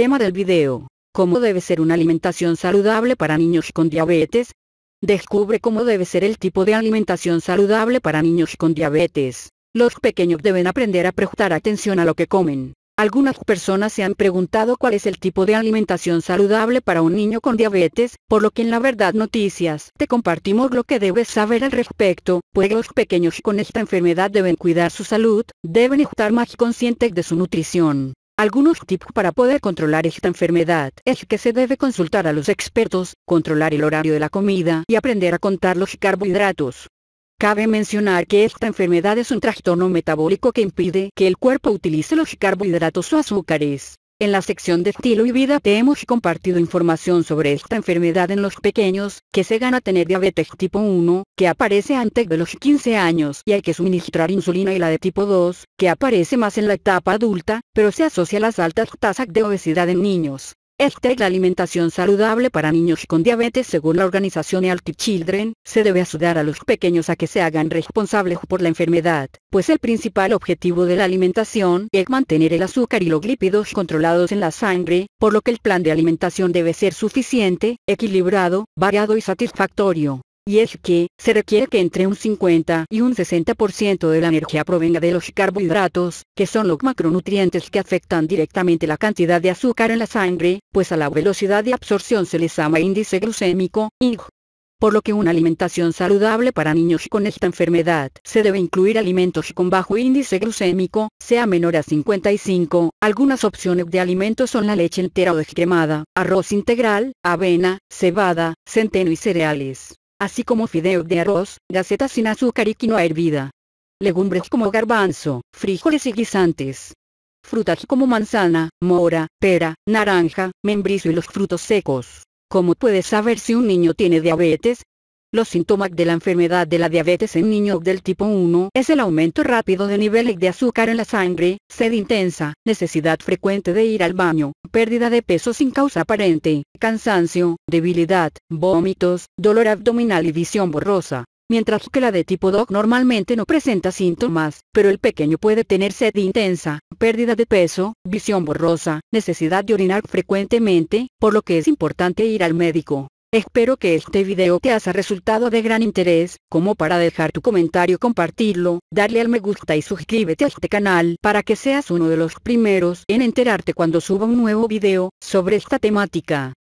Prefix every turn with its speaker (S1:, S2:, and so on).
S1: Tema del video. ¿Cómo debe ser una alimentación saludable para niños con diabetes? Descubre cómo debe ser el tipo de alimentación saludable para niños con diabetes. Los pequeños deben aprender a prestar atención a lo que comen. Algunas personas se han preguntado cuál es el tipo de alimentación saludable para un niño con diabetes, por lo que en la verdad noticias te compartimos lo que debes saber al respecto, pues los pequeños con esta enfermedad deben cuidar su salud, deben estar más conscientes de su nutrición. Algunos tips para poder controlar esta enfermedad es que se debe consultar a los expertos, controlar el horario de la comida y aprender a contar los carbohidratos. Cabe mencionar que esta enfermedad es un trastorno metabólico que impide que el cuerpo utilice los carbohidratos o azúcares en la sección de estilo y vida te hemos compartido información sobre esta enfermedad en los pequeños, que se gana tener diabetes tipo 1, que aparece antes de los 15 años y hay que suministrar insulina y la de tipo 2, que aparece más en la etapa adulta, pero se asocia a las altas tasas de obesidad en niños. Esta es la alimentación saludable para niños con diabetes según la organización Healthy Children, se debe ayudar a los pequeños a que se hagan responsables por la enfermedad, pues el principal objetivo de la alimentación es mantener el azúcar y los lípidos controlados en la sangre, por lo que el plan de alimentación debe ser suficiente, equilibrado, variado y satisfactorio y es que, se requiere que entre un 50 y un 60% de la energía provenga de los carbohidratos, que son los macronutrientes que afectan directamente la cantidad de azúcar en la sangre, pues a la velocidad de absorción se les llama índice glucémico, Por lo que una alimentación saludable para niños con esta enfermedad se debe incluir alimentos con bajo índice glucémico, sea menor a 55. Algunas opciones de alimentos son la leche entera o descremada, arroz integral, avena, cebada, centeno y cereales así como fideo, de arroz, gacetas sin azúcar y quinoa hervida. Legumbres como garbanzo, frijoles y guisantes. Frutas como manzana, mora, pera, naranja, membrillo y los frutos secos. ¿Cómo puedes saber si un niño tiene diabetes? Los síntomas de la enfermedad de la diabetes en niños del tipo 1 es el aumento rápido de niveles de azúcar en la sangre, sed intensa, necesidad frecuente de ir al baño, pérdida de peso sin causa aparente, cansancio, debilidad, vómitos, dolor abdominal y visión borrosa. Mientras que la de tipo 2 normalmente no presenta síntomas, pero el pequeño puede tener sed intensa, pérdida de peso, visión borrosa, necesidad de orinar frecuentemente, por lo que es importante ir al médico. Espero que este video te haya resultado de gran interés, como para dejar tu comentario compartirlo, darle al me gusta y suscríbete a este canal para que seas uno de los primeros en enterarte cuando suba un nuevo video sobre esta temática.